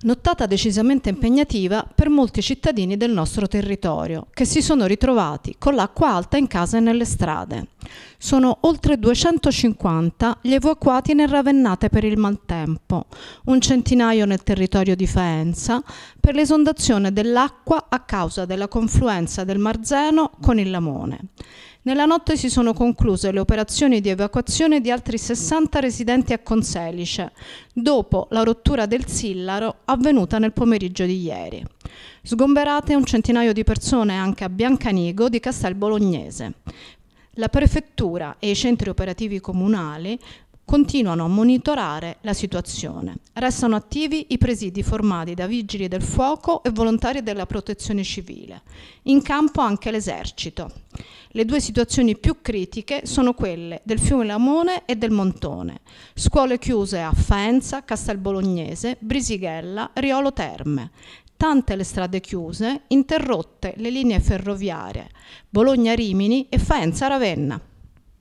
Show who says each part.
Speaker 1: Nottata decisamente impegnativa per molti cittadini del nostro territorio, che si sono ritrovati con l'acqua alta in casa e nelle strade. Sono oltre 250 gli evacuati nel Ravennate per il maltempo, un centinaio nel territorio di Faenza per l'esondazione dell'acqua a causa della confluenza del Marzeno con il Lamone. Nella notte si sono concluse le operazioni di evacuazione di altri 60 residenti a Conselice, dopo la rottura del Sillaro avvenuta nel pomeriggio di ieri. Sgomberate un centinaio di persone anche a Biancanigo di Castel Bolognese. La prefettura e i centri operativi comunali continuano a monitorare la situazione. Restano attivi i presidi formati da vigili del fuoco e volontari della protezione civile. In campo anche l'esercito. Le due situazioni più critiche sono quelle del fiume Lamone e del Montone. Scuole chiuse a Faenza, Castel Bolognese, Brisighella, Riolo Terme tante le strade chiuse, interrotte le linee ferroviarie Bologna-Rimini e Faenza-Ravenna.